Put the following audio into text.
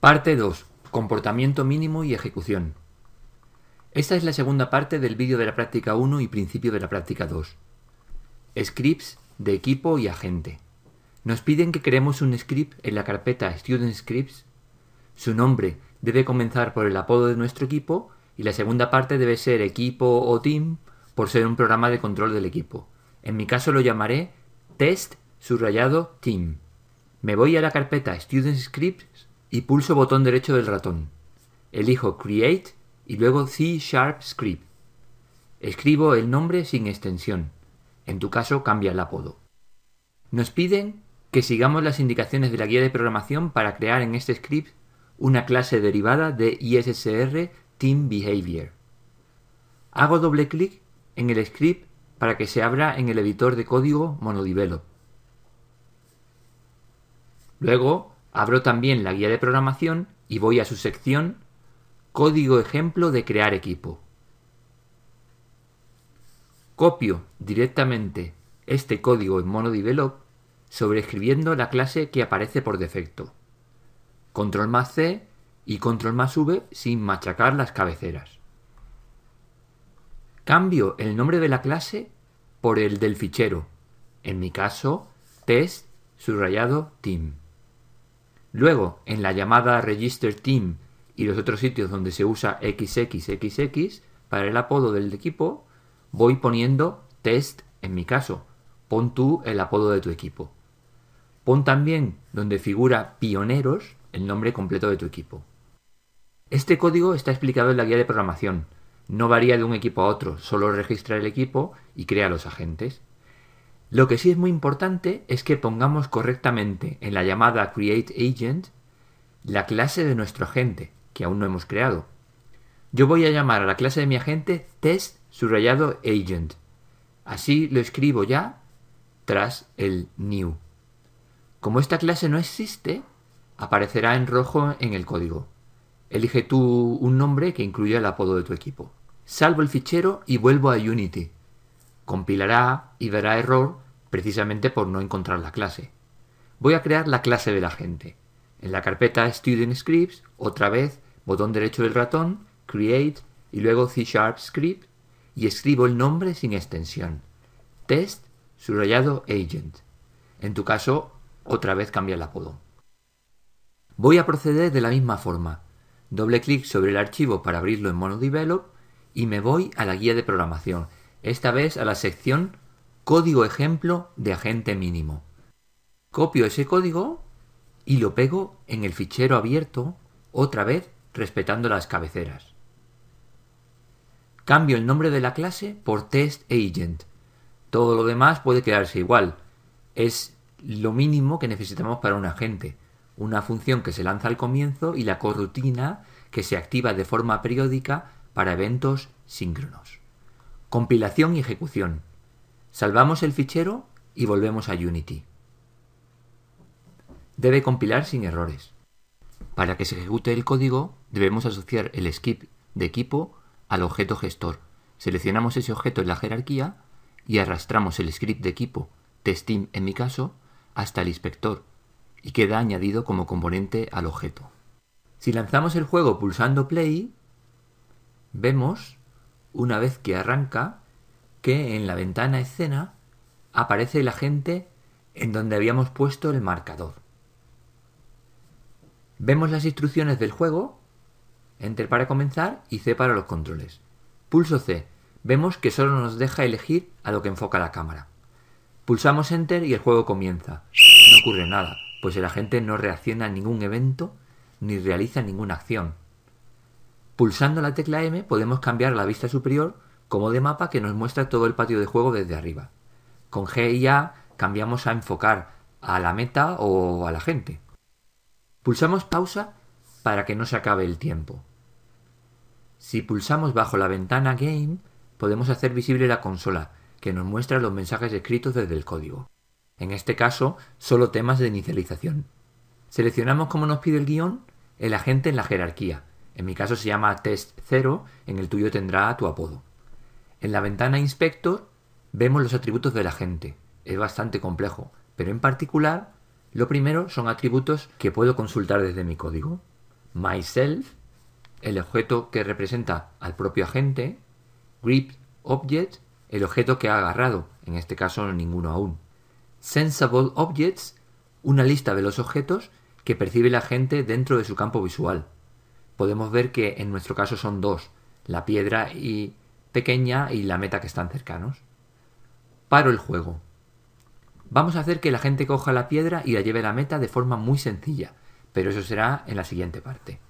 Parte 2. Comportamiento mínimo y ejecución. Esta es la segunda parte del vídeo de la práctica 1 y principio de la práctica 2. Scripts de equipo y agente. Nos piden que creemos un script en la carpeta Student Scripts. Su nombre debe comenzar por el apodo de nuestro equipo y la segunda parte debe ser equipo o team por ser un programa de control del equipo. En mi caso lo llamaré test subrayado team. Me voy a la carpeta Student Scripts y pulso botón derecho del ratón. Elijo Create y luego C Sharp Script. Escribo el nombre sin extensión. En tu caso cambia el apodo. Nos piden que sigamos las indicaciones de la guía de programación para crear en este script una clase derivada de ISSR Team Behavior. Hago doble clic en el script para que se abra en el editor de código MonoDevelop. Luego Abro también la guía de programación y voy a su sección Código ejemplo de crear equipo. Copio directamente este código en MonoDevelop sobreescribiendo la clase que aparece por defecto. Control más C y control más V sin machacar las cabeceras. Cambio el nombre de la clase por el del fichero, en mi caso, test subrayado team. Luego, en la llamada Register Team y los otros sitios donde se usa XXXX para el apodo del equipo, voy poniendo test en mi caso. Pon tú el apodo de tu equipo. Pon también donde figura pioneros el nombre completo de tu equipo. Este código está explicado en la guía de programación. No varía de un equipo a otro, solo registra el equipo y crea los agentes. Lo que sí es muy importante es que pongamos correctamente en la llamada create agent la clase de nuestro agente, que aún no hemos creado. Yo voy a llamar a la clase de mi agente test agent. Así lo escribo ya tras el new. Como esta clase no existe, aparecerá en rojo en el código. Elige tú un nombre que incluya el apodo de tu equipo. Salvo el fichero y vuelvo a Unity. Compilará y verá error precisamente por no encontrar la clase. Voy a crear la clase de la gente. En la carpeta Student Scripts, otra vez, botón derecho del ratón, Create y luego C Sharp Script y escribo el nombre sin extensión. Test, subrayado Agent. En tu caso, otra vez cambia el apodo. Voy a proceder de la misma forma. Doble clic sobre el archivo para abrirlo en MonoDevelop y me voy a la guía de programación, esta vez a la sección Código ejemplo de agente mínimo. Copio ese código y lo pego en el fichero abierto otra vez respetando las cabeceras. Cambio el nombre de la clase por TestAgent. Todo lo demás puede quedarse igual. Es lo mínimo que necesitamos para un agente. Una función que se lanza al comienzo y la corrutina que se activa de forma periódica para eventos síncronos. Compilación y ejecución. Salvamos el fichero y volvemos a Unity. Debe compilar sin errores. Para que se ejecute el código, debemos asociar el skip de equipo al objeto gestor. Seleccionamos ese objeto en la jerarquía y arrastramos el script de equipo, testim en mi caso, hasta el inspector y queda añadido como componente al objeto. Si lanzamos el juego pulsando play, vemos una vez que arranca, que en la ventana escena aparece la gente en donde habíamos puesto el marcador. Vemos las instrucciones del juego, Enter para comenzar y C para los controles. Pulso C, vemos que solo nos deja elegir a lo que enfoca la cámara. Pulsamos Enter y el juego comienza. No ocurre nada, pues el agente no reacciona a ningún evento ni realiza ninguna acción. Pulsando la tecla M podemos cambiar la vista superior como de mapa que nos muestra todo el patio de juego desde arriba. Con G y A cambiamos a enfocar a la meta o a la gente. Pulsamos pausa para que no se acabe el tiempo. Si pulsamos bajo la ventana Game, podemos hacer visible la consola, que nos muestra los mensajes escritos desde el código. En este caso, solo temas de inicialización. Seleccionamos como nos pide el guión el agente en la jerarquía en mi caso se llama test 0, en el tuyo tendrá tu apodo. En la ventana inspector vemos los atributos del agente. Es bastante complejo, pero en particular, lo primero son atributos que puedo consultar desde mi código. Myself, el objeto que representa al propio agente. Grip Object, el objeto que ha agarrado, en este caso ninguno aún. Sensible Objects, una lista de los objetos que percibe el agente dentro de su campo visual podemos ver que en nuestro caso son dos, la piedra y pequeña y la meta que están cercanos. Paro el juego. Vamos a hacer que la gente coja la piedra y la lleve a la meta de forma muy sencilla, pero eso será en la siguiente parte.